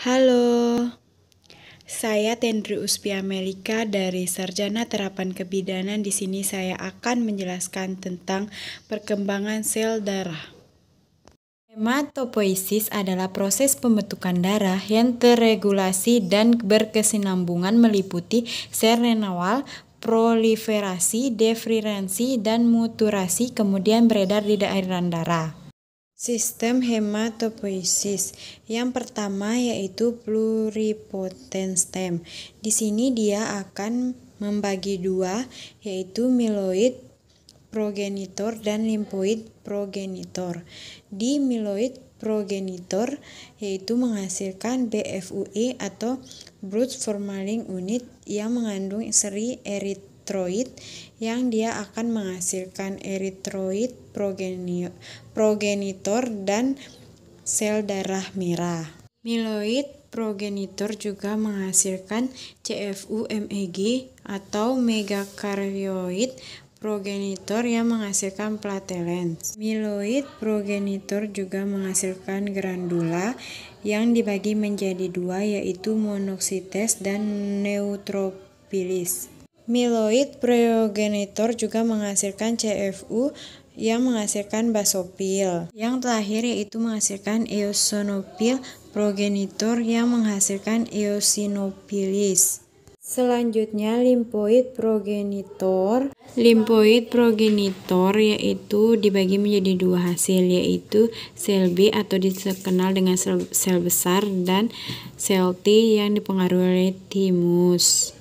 Halo, saya Tendri Uspi Amerika dari Sarjana Terapan Kebidanan. Di sini saya akan menjelaskan tentang perkembangan sel darah. Hematopoiesis adalah proses pembentukan darah yang terregulasi dan berkesinambungan meliputi sel renal, proliferasi, defrirensi, dan muturasi kemudian beredar di daerah darah. Sistem hematopoiesis. Yang pertama yaitu pluripotent stem. Di sini dia akan membagi dua yaitu miloid progenitor dan limfoid progenitor. Di miloid progenitor yaitu menghasilkan BFUE atau bruce Formalin Unit yang mengandung seri erit eritroid yang dia akan menghasilkan eritroid progenitor dan sel darah merah. Miloid progenitor juga menghasilkan CFU-MEG atau megakaryoid progenitor yang menghasilkan platelet. Miloid progenitor juga menghasilkan granula yang dibagi menjadi dua yaitu monoksites dan neutropilis. Miloid progenitor juga menghasilkan CFU yang menghasilkan basofil. Yang terakhir yaitu menghasilkan eosinofil progenitor yang menghasilkan eosinofilis. Selanjutnya limfoid progenitor. Limfoid progenitor yaitu dibagi menjadi dua hasil yaitu sel B atau dikenal dengan sel, sel besar dan sel T yang dipengaruhi oleh timus.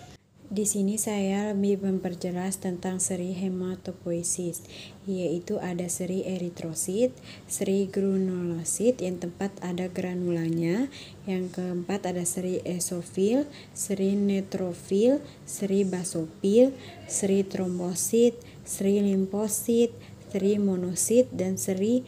Di sini saya lebih memperjelas tentang seri hematopoiesis, yaitu ada seri eritrosit, seri granulosit yang tempat ada granulanya, yang keempat ada seri esofil, seri netrofil, seri basofil, seri trombosit, seri limfosit, seri monosit, dan seri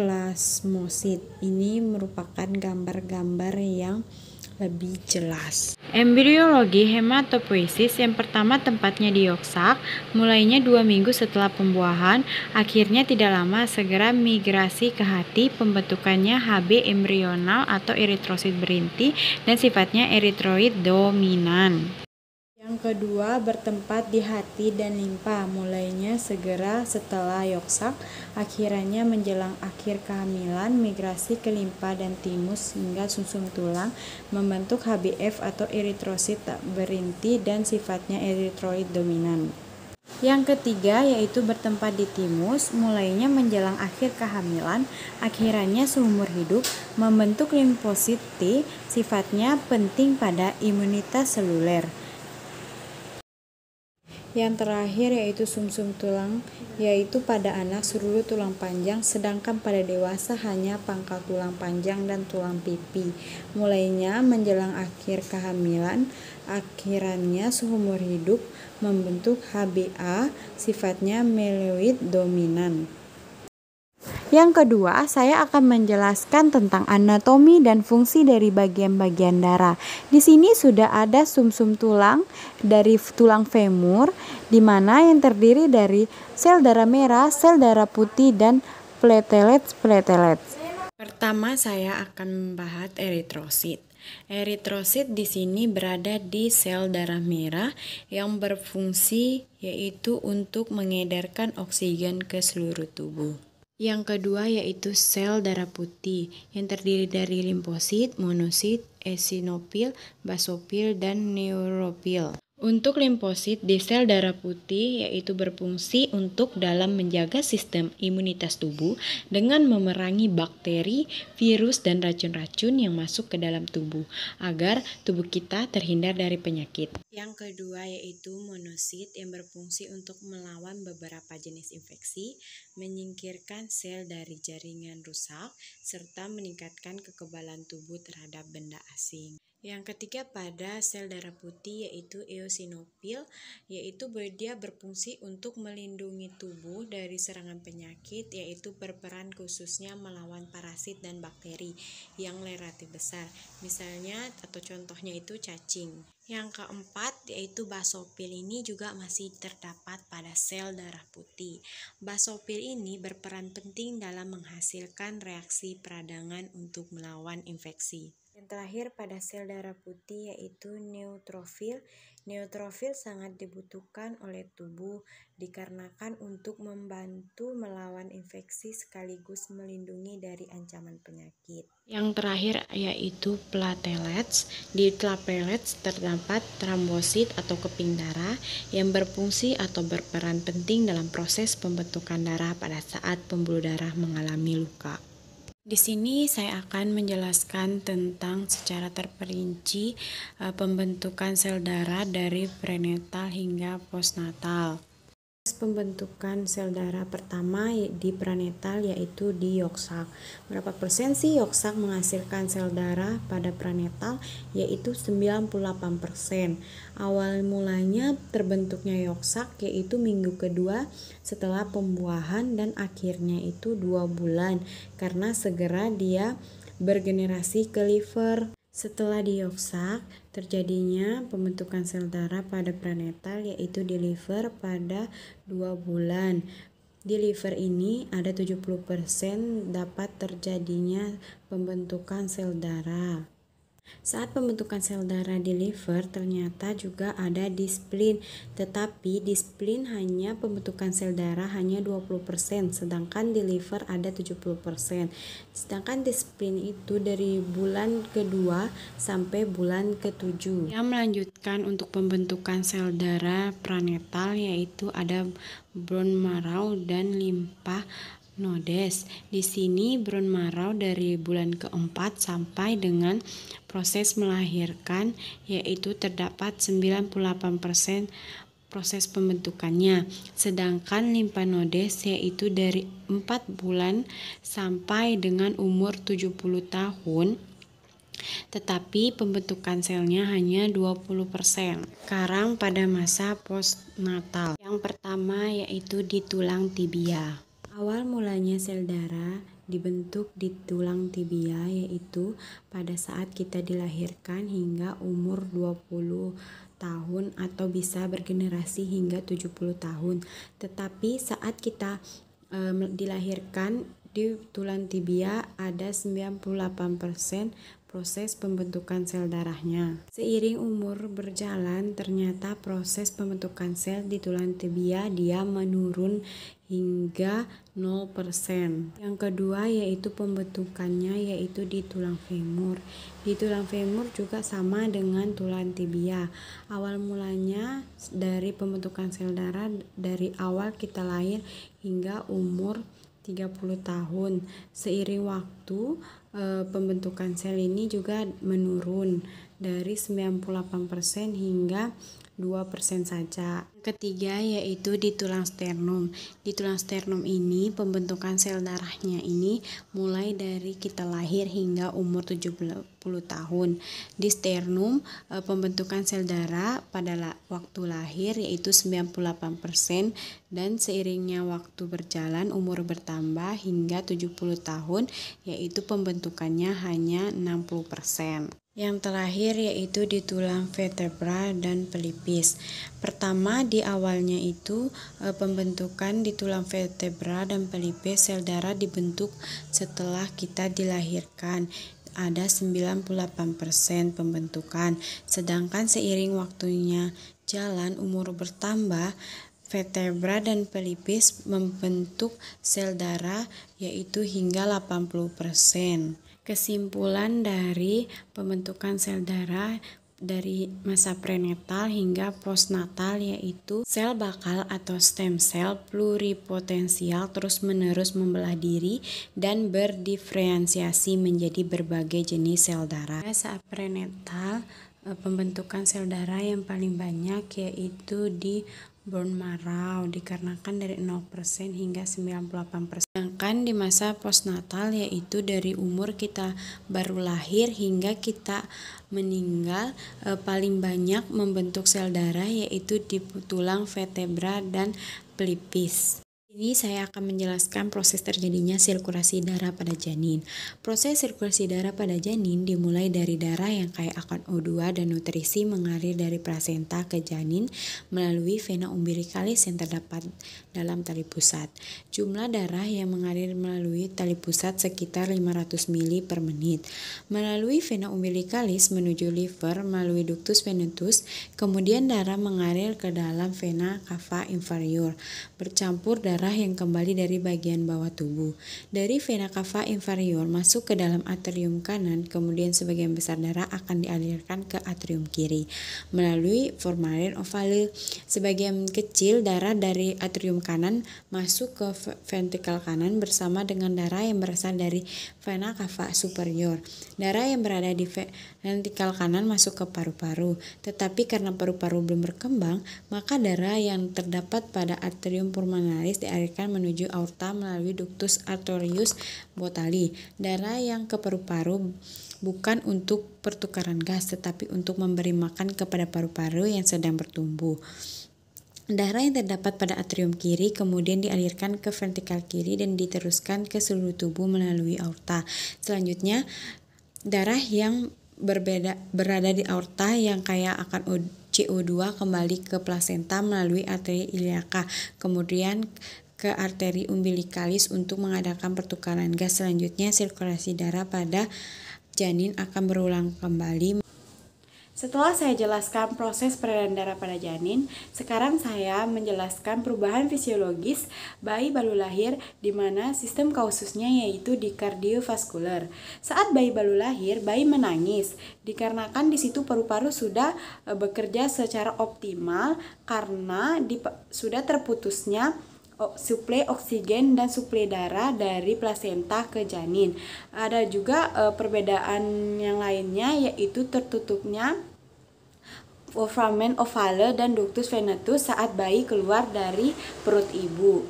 plasmosit. Ini merupakan gambar-gambar yang lebih jelas. Embriologi hematopoiesis yang pertama tempatnya di Yoksak, mulainya dua minggu setelah pembuahan, akhirnya tidak lama segera migrasi ke hati, pembentukannya HB embrional atau eritrosit berinti dan sifatnya eritroid dominan kedua, bertempat di hati dan limpa, mulainya segera setelah yoksak, akhirnya menjelang akhir kehamilan, migrasi ke limpa dan timus hingga sumsum tulang, membentuk HBF atau eritrosit tak berinti dan sifatnya eritroid dominan. Yang ketiga yaitu bertempat di timus, mulainya menjelang akhir kehamilan, akhirannya seumur hidup, membentuk limfosit T, sifatnya penting pada imunitas seluler. Yang terakhir yaitu sumsum -sum tulang, yaitu pada anak seluruh tulang panjang, sedangkan pada dewasa hanya pangkal tulang panjang dan tulang pipi. Mulainya menjelang akhir kehamilan, akhirannya seumur hidup membentuk HBA sifatnya meloid dominan. Yang kedua, saya akan menjelaskan tentang anatomi dan fungsi dari bagian-bagian darah. Di sini sudah ada sumsum -sum tulang dari tulang femur, di mana yang terdiri dari sel darah merah, sel darah putih, dan platelet-platelet. Pertama, saya akan membahas eritrosit. Eritrosit di sini berada di sel darah merah yang berfungsi yaitu untuk mengedarkan oksigen ke seluruh tubuh. Yang kedua yaitu sel darah putih yang terdiri dari limfosit, monosit, eosinofil, basofil, dan neutrofil. Untuk limfosit di sel darah putih yaitu berfungsi untuk dalam menjaga sistem imunitas tubuh dengan memerangi bakteri, virus dan racun-racun yang masuk ke dalam tubuh agar tubuh kita terhindar dari penyakit. Yang kedua yaitu monosit yang berfungsi untuk melawan beberapa jenis infeksi, menyingkirkan sel dari jaringan rusak serta meningkatkan kekebalan tubuh terhadap benda asing. Yang ketiga pada sel darah putih yaitu eosinofil, yaitu dia berfungsi untuk melindungi tubuh dari serangan penyakit yaitu berperan khususnya melawan parasit dan bakteri yang relatif besar. Misalnya atau contohnya itu cacing. Yang keempat yaitu basofil ini juga masih terdapat pada sel darah putih. Basofil ini berperan penting dalam menghasilkan reaksi peradangan untuk melawan infeksi. Yang terakhir pada sel darah putih yaitu neutrofil. Neutrofil sangat dibutuhkan oleh tubuh dikarenakan untuk membantu melawan infeksi sekaligus melindungi dari ancaman penyakit. Yang terakhir yaitu platelets. Di platelets terdapat trombosit atau keping darah yang berfungsi atau berperan penting dalam proses pembentukan darah pada saat pembuluh darah mengalami luka. Di sini saya akan menjelaskan tentang secara terperinci eh, pembentukan sel darah dari prenatal hingga postnatal pembentukan sel darah pertama di pranetal yaitu di yolk Berapa persen sih yolk menghasilkan sel darah pada pranetal yaitu 98 persen. Awal mulanya terbentuknya yolk yaitu minggu kedua setelah pembuahan dan akhirnya itu dua bulan karena segera dia bergenerasi ke liver. Setelah dioksak, terjadinya pembentukan sel darah pada prenatal yaitu di liver pada 2 bulan. Di liver ini ada 70% dapat terjadinya pembentukan sel darah. Saat pembentukan sel darah di liver ternyata juga ada di spleen, tetapi di spleen hanya pembentukan sel darah hanya 20%, sedangkan di liver ada 70%. Sedangkan di spleen itu dari bulan kedua sampai bulan ketujuh. Yang melanjutkan untuk pembentukan sel darah pranetal yaitu ada bone marrow dan limpa nodes. Di sini Brown Marau dari bulan keempat sampai dengan proses melahirkan yaitu terdapat 98% proses pembentukannya. Sedangkan limpa nodes yaitu dari 4 bulan sampai dengan umur 70 tahun tetapi pembentukan selnya hanya 20%. Sekarang pada masa postnatal. Yang pertama yaitu di tulang tibia. Awal mulanya sel darah dibentuk di tulang tibia yaitu pada saat kita dilahirkan hingga umur 20 tahun atau bisa bergenerasi hingga 70 tahun. Tetapi saat kita e, dilahirkan di tulang tibia ada 98% proses pembentukan sel darahnya. Seiring umur berjalan, ternyata proses pembentukan sel di tulang tibia dia menurun hingga 0%. Yang kedua yaitu pembentukannya yaitu di tulang femur. Di tulang femur juga sama dengan tulang tibia. Awal mulanya dari pembentukan sel darah dari awal kita lahir hingga umur 30 tahun. Seiring waktu Eh, pembentukan sel ini juga menurun dari 98% hingga 2% saja. Ketiga yaitu di tulang sternum. Di tulang sternum ini pembentukan sel darahnya ini mulai dari kita lahir hingga umur 70 tahun. Di sternum eh, pembentukan sel darah pada waktu lahir yaitu 98% dan seiringnya waktu berjalan umur bertambah hingga 70 tahun yaitu pembentukannya hanya 60%. Yang terakhir yaitu di tulang vertebra dan pelipis. Pertama di awalnya itu eh, pembentukan di tulang vertebra dan pelipis sel darah dibentuk setelah kita dilahirkan ada 98% pembentukan. Sedangkan seiring waktunya jalan umur bertambah vertebra dan pelipis membentuk sel darah yaitu hingga 80%. Kesimpulan dari pembentukan sel darah dari masa prenatal hingga postnatal yaitu sel bakal atau stem cell pluripotensial terus-menerus membelah diri dan berdiferensiasi menjadi berbagai jenis sel darah. Saat prenatal, eh, pembentukan sel darah yang paling banyak yaitu di bone marrow dikarenakan dari 0% hingga 98% digunakan di masa postnatal yaitu dari umur kita baru lahir hingga kita meninggal e, paling banyak membentuk sel darah yaitu di tulang vertebra dan pelipis. Ini saya akan menjelaskan proses terjadinya sirkulasi darah pada janin. Proses sirkulasi darah pada janin dimulai dari darah yang kaya akan O2 dan nutrisi mengalir dari placenta ke janin melalui vena umbilikalis yang terdapat dalam tali pusat. Jumlah darah yang mengalir melalui tali pusat sekitar 500 ml per menit. Melalui vena umbilikalis menuju liver melalui ductus venutus, kemudian darah mengalir ke dalam vena cava inferior, bercampur darah darah yang kembali dari bagian bawah tubuh. Dari vena cava inferior masuk ke dalam atrium kanan, kemudian sebagian besar darah akan dialirkan ke atrium kiri melalui formalin ovale. Sebagian kecil darah dari atrium kanan masuk ke ventrikel kanan bersama dengan darah yang berasal dari vena cava superior. Darah yang berada di ventrikel kanan masuk ke paru-paru, tetapi karena paru-paru belum berkembang, maka darah yang terdapat pada atrium pulmonaris dialirkan menuju aorta melalui ductus arterius botali. Darah yang ke paru-paru bukan untuk pertukaran gas tetapi untuk memberi makan kepada paru-paru yang sedang bertumbuh. Darah yang terdapat pada atrium kiri kemudian dialirkan ke vertikal kiri dan diteruskan ke seluruh tubuh melalui aorta. Selanjutnya, darah yang berbeda berada di aorta yang kaya akan CO2 kembali ke plasenta melalui arteri iliaka, kemudian ke arteri umbilikalis untuk mengadakan pertukaran gas. Selanjutnya sirkulasi darah pada janin akan berulang kembali setelah saya jelaskan proses peredaran darah pada janin, sekarang saya menjelaskan perubahan fisiologis bayi baru lahir di mana sistem kaususnya yaitu di kardiovaskuler. Saat bayi baru lahir, bayi menangis dikarenakan di situ paru-paru sudah eh, bekerja secara optimal karena sudah terputusnya suplai oksigen dan suplai darah dari plasenta ke janin. Ada juga uh, perbedaan yang lainnya yaitu tertutupnya foramen ovale dan ductus venatus saat bayi keluar dari perut ibu.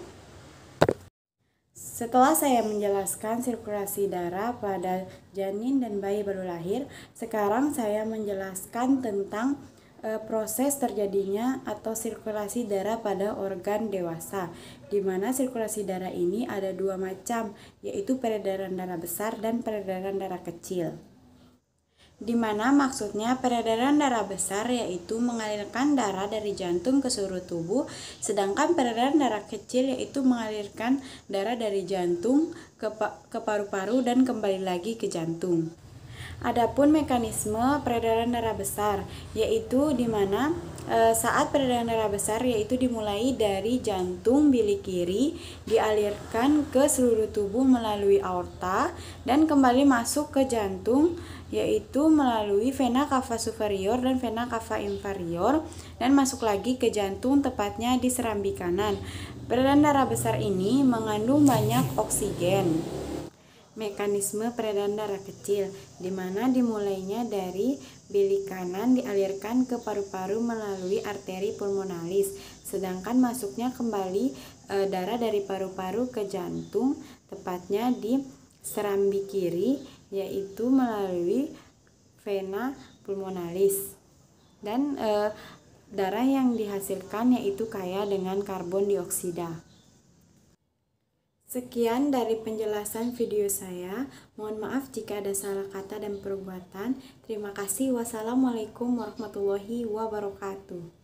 Setelah saya menjelaskan sirkulasi darah pada janin dan bayi baru lahir, sekarang saya menjelaskan tentang Eh, proses terjadinya atau sirkulasi darah pada organ dewasa, di mana sirkulasi darah ini ada dua macam, yaitu peredaran darah besar dan peredaran darah kecil. Di mana maksudnya peredaran darah besar yaitu mengalirkan darah dari jantung ke seluruh tubuh, sedangkan peredaran darah kecil yaitu mengalirkan darah dari jantung ke, ke paru-paru dan kembali lagi ke jantung. Adapun mekanisme peredaran darah besar yaitu di mana e, saat peredaran darah besar yaitu dimulai dari jantung bilik kiri dialirkan ke seluruh tubuh melalui aorta dan kembali masuk ke jantung yaitu melalui vena cava superior dan vena cava inferior dan masuk lagi ke jantung tepatnya di serambi kanan. Peredaran darah besar ini mengandung banyak oksigen mekanisme peredaran darah kecil, di mana dimulainya dari bilik kanan dialirkan ke paru-paru melalui arteri pulmonalis, sedangkan masuknya kembali e, darah dari paru-paru ke jantung, tepatnya di serambi kiri, yaitu melalui vena pulmonalis. Dan e, darah yang dihasilkan yaitu kaya dengan karbon dioksida. Sekian dari penjelasan video saya. Mohon maaf jika ada salah kata dan perbuatan. Terima kasih. Wassalamualaikum warahmatullahi wabarakatuh.